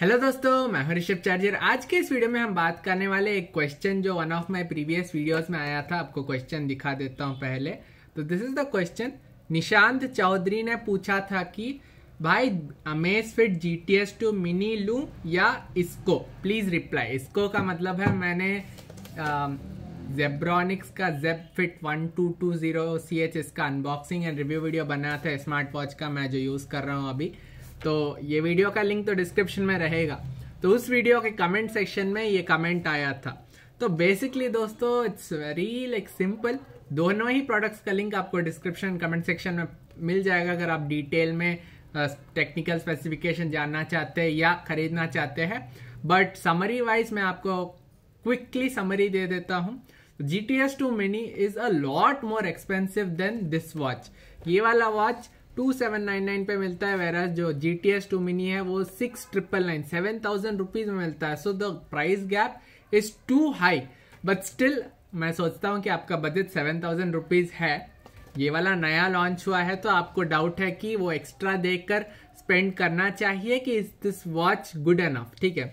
hello दोस्तों मैं हूं ऋषभ चार्जर आज के इस वीडियो में हम बात करने वाले एक क्वेश्चन जो one of my previous videos में आया था आपको क्वेश्चन दिखा देता हूं पहले तो this is the question Nishant Chaudhary ने पूछा था कि भाई Amazfit G T S two mini लू या इसको प्लीज़ रिप्लाई इसको का मतलब है मैंने जेब्रॉनिक्स का Zeb fit one two two zero C H इसका अनबॉक्सिंग एंड रिव्यू वीडियो बनाया था स्मार्ट वॉच का मैं जो यूज़ कर रहा हूँ अभी तो ये वीडियो का लिंक तो डिस्क्रिप्शन में रहेगा तो उस वीडियो के कमेंट सेक्शन में ये कमेंट आया था तो बेसिकली दोस्तों इट्स वेरी लाइक सिंपल दोनों ही प्रोडक्ट्स का लिंक आपको डिस्क्रिप्शन कमेंट सेक्शन में मिल जाएगा अगर आप डिटेल में टेक्निकल uh, स्पेसिफिकेशन जानना चाहते हैं या खरीदना चाहते हैं बट समरी वाइज मैं आपको क्विकली समरी दे देता हूँ G T S two mini is a lot more expensive than this watch ये वाला watch two seven nine nine पे मिलता है वेराज जो G T S two mini है वो six triple nine seven thousand rupees में मिलता है so the price gap is too high but still मैं सोचता हूँ कि आपका बजट सेवन थाउजेंड रुपीज है ये वाला नया लॉन्च हुआ है तो आपको डाउट है कि वो एक्स्ट्रा देकर स्पेंड करना चाहिए कि is this watch good enough ठीक है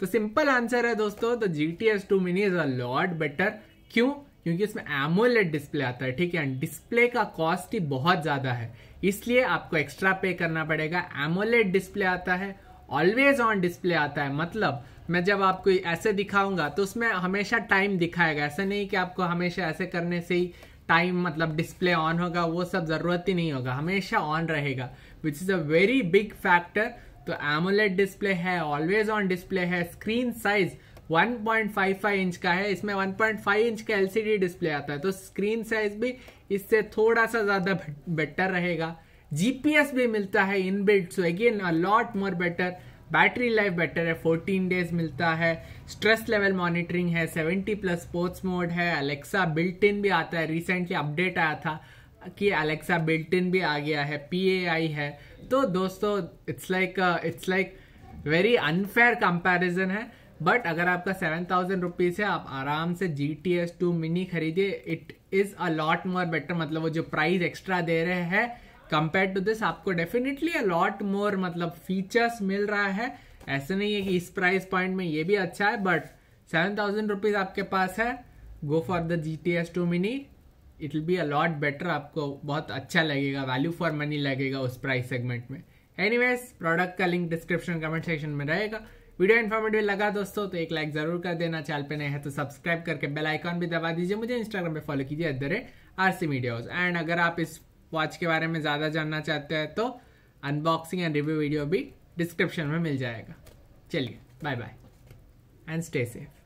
तो सिंपल आंसर है दोस्तों the G T S two mini is a lot better क्यों क्योंकि इसमें एमोलेट डिस्प्ले आता है ठीक है डिस्प्ले का कॉस्ट ही बहुत ज्यादा है इसलिए आपको एक्स्ट्रा पे करना पड़ेगा एमोलेट डिस्प्ले आता है ऑलवेज ऑन डिस्प्ले आता है मतलब मैं जब आपको ऐसे दिखाऊंगा तो उसमें हमेशा टाइम दिखाएगा ऐसा नहीं कि आपको हमेशा ऐसे करने से ही टाइम मतलब डिस्प्ले ऑन होगा वो सब ज़रूरत ही नहीं होगा हमेशा ऑन रहेगा which is a very big factor तो एमोलेट डिस्प्ले है ऑलवेज ऑन डिस्प्ले है स्क्रीन साइज 1.55 इंच का है इसमें 1.5 इंच का एलसीडी डिस्प्ले आता है तो स्क्रीन साइज भी इससे थोड़ा सा ज़्यादा बेटर रहेगा जीपीएस भी मिलता है in built so again a lot more better battery life better है 14 डेज मिलता है स्ट्रेस लेवल मॉनिटरिंग है 70 प्लस स्पोर्ट्स मोड है अलेक्सा बिल्ट इन भी आता है रिसेंटली अपडेट आया था कि अलेक्सा बिल्ट इन भी आ गया है पी है तो दोस्तों it's like it's like very unfair comparison है बट अगर आपका सेवन थाउजेंड रुपीज़ है आप आराम से G T S two mini खरीदिए it is a lot more better मतलब वो जो प्राइस एक्स्ट्रा दे रहे हैं कंपेयर टू दिस आपको डेफिनेटली अ लॉट मोर मतलब फीचर्स मिल रहा है ऐसे नहीं है कि इस प्राइस पॉइंट में ये भी अच्छा है बट सेवन थाउजेंड रुपीज़ आपके पास है go for the G T S two mini it will be a lot better आपको बहुत अच्छा लगेगा वैल्यू फॉर मनी लगेगा उस प्राइस सेगमेंट में वेज प्रोडक्ट का लिंक डिस्क्रिप्शन कमेंट सेक्शन में रहेगा वीडियो इन्फॉर्मेटिव लगा दोस्तों तो एक लाइक जरूर कर देना चैनल पे नए हैं तो सब्सक्राइब करके बेल आइकॉन भी दबा दीजिए मुझे इंस्टाग्राम पे फॉलो कीजिए at the rate R C medias and अगर आप इस वॉच के बारे में ज़्यादा जानना चाहते हैं तो अनबॉक्सिंग एंड रिव्यू वीडियो भी डिस्क्रिप्शन में मिल जाएगा चलिए bye bye and stay safe